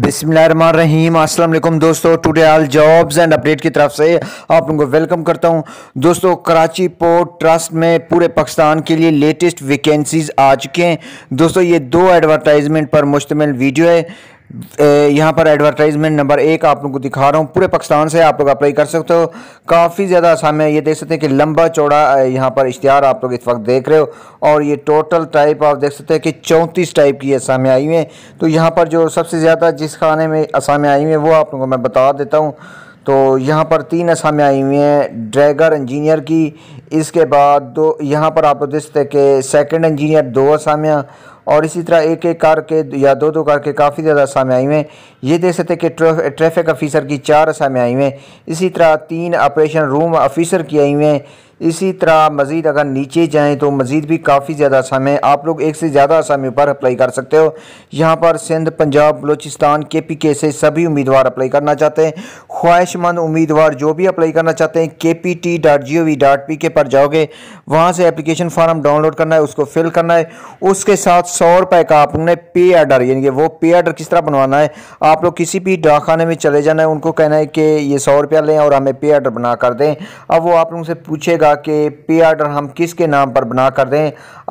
बिसमीम असलम दोस्तों today all jobs and update की तरफ से आप लोगों को वेलकम करता हूं दोस्तों कराची पोर्ट ट्रस्ट में पूरे पाकिस्तान के लिए लेटेस्ट वैकेंसीज आ चुके हैं दोस्तों ये दो एडवर्टाइजमेंट पर मुश्तमिल वीडियो है यहाँ पर एडवर्टाइजमेंट नंबर एक आप लोग को दिखा रहा हूँ पूरे पाकिस्तान से आप लोग अप्लाई कर सकते हो काफ़ी ज़्यादा आसान है ये देख सकते हैं कि लंबा चौड़ा यहाँ पर इश्तहार आप लोग इस वक्त देख रहे हो और ये टोटल टाइप आप देख सकते हैं कि चौंतीस टाइप की आसामें आई हुई हैं तो यहाँ पर जो सबसे ज़्यादा जिस खाने में आसामें आई हुई हैं वो आप लोगों को मैं बता देता हूँ तो यहाँ पर तीन आसामियाँ आई हुई हैं ड्रैगर इंजीनियर की इसके बाद दो यहाँ पर आप देख सकते कि सेकंड इंजीनियर दो असामियाँ और इसी तरह एक एक कार के या दो दो कार के काफ़ी ज़्यादा असामियाँ आई हुए हैं ये देख सकते कि ट्रैफिक अफ़ीसर की चार आसामियाँ आई हुई हैं इसी तरह तीन ऑपरेशन रूम अफिसर की आई हुई हैं इसी तरह मज़ीद अगर नीचे जाएँ तो मज़ीद भी काफ़ी ज़्यादा आसाम है आप लोग एक से ज़्यादा आसामी पर अप्लाई कर सकते हो यहाँ पर सिंध पंजाब बलोचिस्तान के पी के से सभी उम्मीदवार अप्लाई करना चाहते हैं ख्वाहिशमंद उम्मीदवार जो भी अप्लाई करना चाहते हैं K P T dot G O V dot P K पर जाओगे वहाँ से एप्लीकेशन फॉर्म डाउनलोड करना है उसको फिल करना है उसके साथ सौ रुपये का आपने पे आर्डर यानी कि वो पे आर्डर किस तरह बनवाना है आप लोग किसी भी डाकखाने में चले जाना है उनको कहना है कि ये सौ रुपया लें और हमें पे आर्डर बना कर दें अब वो आप लोगों से पूछेगा कि पे आर्डर हम किसके नाम पर बना कर दें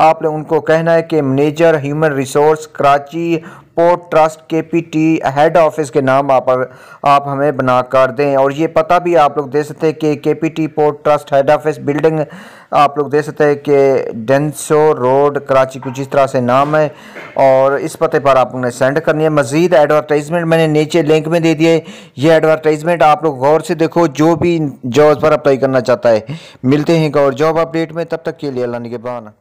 आप लोग उनको कहना है कि manager human resource Karachi port trust K P T head office के नाम आप आप हमें कर दें और ये पता भी आप लोग दे सकते हैं कि K P T port trust head office building आप लोग दे सकते हैं कि डेंसो रोड कराची कुछ इस तरह से नाम है और इस पते पर आप लोगों ने सेंड करनी है मज़ीद एडवर्टाइजमेंट मैंने नीचे लिंक में दे दिए ये एडवर्टाइजमेंट आप लोग गौर से देखो जो भी जॉब पर अप्लाई करना चाहता है मिलते हैं गौर जॉब अपडेट में तब तक के लिए अल्लाह बहाना